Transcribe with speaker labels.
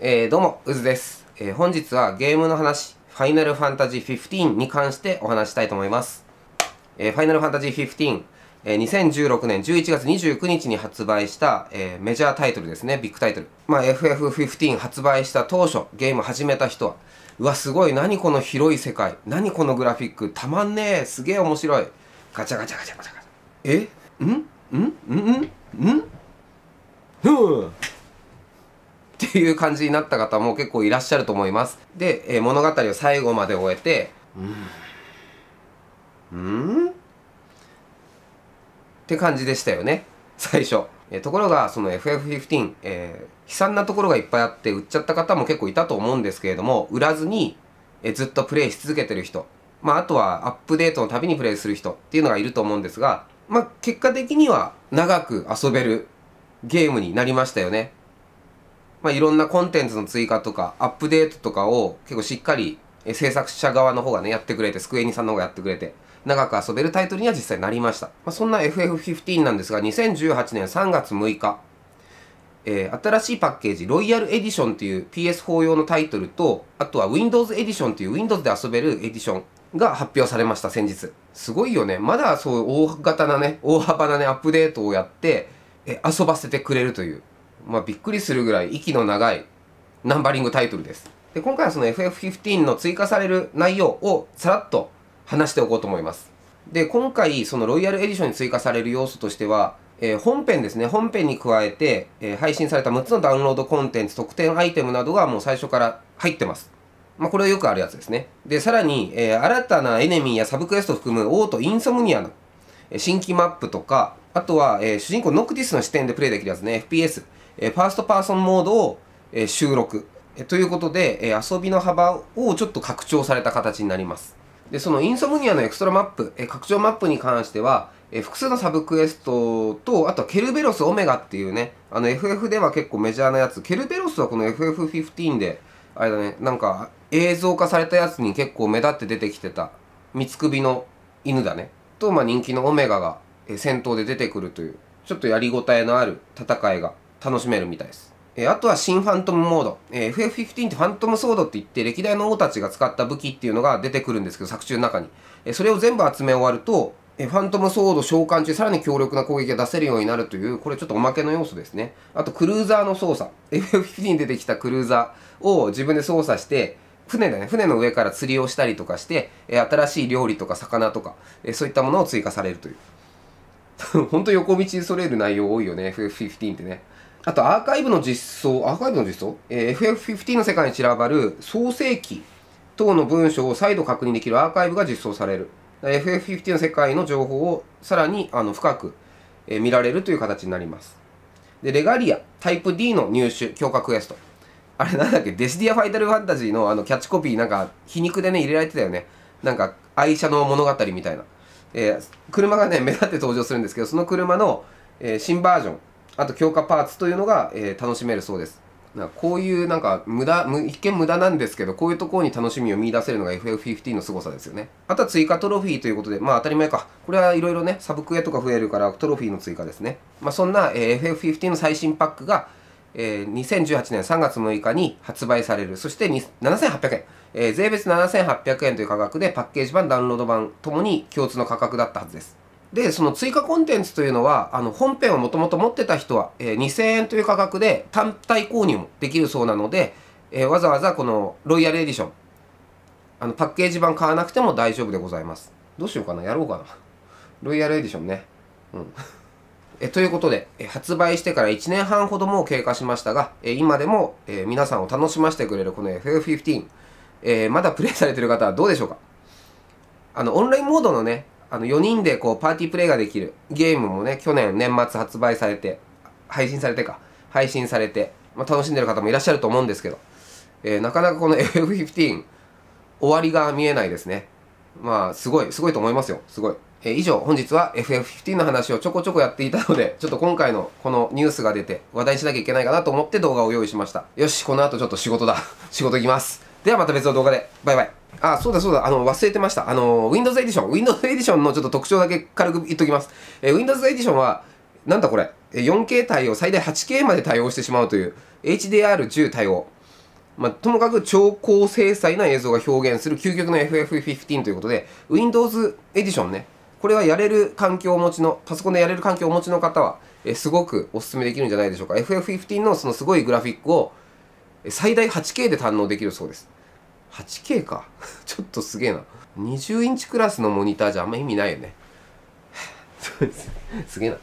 Speaker 1: えー、どうも、うずです、えー、本日はゲームの話、ファイナルファンタジー15に関してお話したいと思います。えー、ファイナルファンタジー15、えー、2016年11月29日に発売した、えー、メジャータイトルですね、ビッグタイトル。まあ、FF15 発売した当初、ゲーム始めた人は、うわ、すごい、何この広い世界、何このグラフィック、たまんねえ、すげえ面白い。ガチャガチャガチャガチャガチャ。えんんんんんんんんっていう感じになった方も結構いらっしゃると思います。で、えー、物語を最後まで終えて、うん、んって感じでしたよね、最初。えー、ところが、その FF15、えー、悲惨なところがいっぱいあって売っちゃった方も結構いたと思うんですけれども、売らずに、えー、ずっとプレイし続けてる人、まあ、あとはアップデートのたびにプレイする人っていうのがいると思うんですが、まあ、結果的には長く遊べるゲームになりましたよね。まあ、いろんなコンテンツの追加とか、アップデートとかを結構しっかり、え制作者側の方がね、やってくれて、スクエニさんの方がやってくれて、長く遊べるタイトルには実際なりました。まあ、そんな FF15 なんですが、2018年3月6日、えー、新しいパッケージ、ロイヤルエディションという PS4 用のタイトルと、あとは Windows エディションという Windows で遊べるエディションが発表されました、先日。すごいよね。まだそう大型なね、大幅なね、アップデートをやって、え遊ばせてくれるという。まあ、びっくりするぐらい息の長いナンバリングタイトルです。で今回はその FF15 の追加される内容をさらっと話しておこうと思います。で、今回そのロイヤルエディションに追加される要素としては、えー、本編ですね、本編に加えて、えー、配信された6つのダウンロードコンテンツ、特典アイテムなどがもう最初から入ってます。まあ、これはよくあるやつですね。で、さらに、えー、新たなエネミーやサブクエストを含むオート・インソムニアの新規マップとか、あとは、えー、主人公ノクティスの視点でプレイできるやつね、FPS。えファーストパーソンモードを、え収録、えということで、え遊びの幅をちょっと拡張された形になります。で、そのインソムニアのエクストラマップ、え拡張マップに関しては、え複数のサブクエストと、あとはケルベロスオメガっていうね、あの FF では結構メジャーなやつ、ケルベロスはこの FF15 で、あれだね、なんか映像化されたやつに結構目立って出てきてた、三つ首の犬だね、と、まあ、人気のオメガが戦闘で出てくるという、ちょっとやりごたえのある戦いが楽しめるみたいです。えあとは新ファントムモード。えー、FF15 ってファントムソードって言って歴代の王たちが使った武器っていうのが出てくるんですけど、作中の中に。えそれを全部集め終わると、えファントムソード召喚中さらに強力な攻撃が出せるようになるという、これちょっとおまけの要素ですね。あとクルーザーの操作。FF15 に出てきたクルーザーを自分で操作して、船だね、船の上から釣りをしたりとかして、え新しい料理とか魚とか、えそういったものを追加されるという。ほんと横道にそれる内容多いよね、FF15 ってね。あとアーカイブの実装、アーカイブの実装、えー、FF15 の世界に散らばる創世記等の文章を再度確認できるアーカイブが実装される。FF15 の世界の情報をさらにあの深く、えー、見られるという形になります。で、レガリア、タイプ D の入手、強化クエスト。あれなんだっけ、デスディア・ファイタル・ファンタジーのあのキャッチコピーなんか皮肉でね、入れられてたよね。なんか愛車の物語みたいな。えー、車がね、目立って登場するんですけど、その車の、えー、新バージョンあと強化パーツというのが、えー、楽しめるそうです。なこういうなんか無駄一見無駄なんですけどこういうところに楽しみを見出せるのが FF15 の凄さですよねあとは追加トロフィーということでまあ当たり前かこれはいろいろねサブクエとか増えるからトロフィーの追加ですね、まあ、そんな、えー、FF15 の最新パックが、えー、2018年3月6日に発売されるそして7800円、えー、税別7800円という価格でパッケージ版ダウンロード版ともに共通の価格だったはずですでその追加コンテンツというのはあの本編をもともと持ってた人は、えー、2000円という価格で単体購入もできるそうなので、えー、わざわざこのロイヤルエディションあのパッケージ版買わなくても大丈夫でございますどうしようかなやろうかなロイヤルエディションねうんえということで、え発売してから1年半ほども経過しましたが、え今でも、え皆さんを楽しませてくれるこの FF15、えー、まだプレイされてる方はどうでしょうかあのオンラインモードのねあの4人でこうパーティープレイができるゲームもね去年年末発売されて配信されてか配信されて、まあ、楽しんでる方もいらっしゃると思うんですけど、えー、なかなかこの FF15 終わりが見えないですねまあすごいすごいと思いますよすごい、えー、以上本日は FF15 の話をちょこちょこやっていたのでちょっと今回のこのニュースが出て話題にしなきゃいけないかなと思って動画を用意しましたよしこの後ちょっと仕事だ 仕事行きますではまた別の動画で。バイバイ。あ、そうだそうだ、あの、忘れてました。あの、Windows Edition。Windows Edition のちょっと特徴だけ軽く言っときます。えー、Windows Edition は、なんだこれ。4K 対応、最大 8K まで対応してしまうという、HDR10 対応。まあ、ともかく超高精細な映像が表現する究極の FF15 ということで、Windows Edition ね。これはやれる環境をお持ちの、パソコンでやれる環境をお持ちの方は、えすごくお勧めできるんじゃないでしょうか。FF15 のそのすごいグラフィックを、最大 8K で堪能できるそうです 8K か ちょっとすげえな20インチクラスのモニターじゃあんま意味ないよね すげえな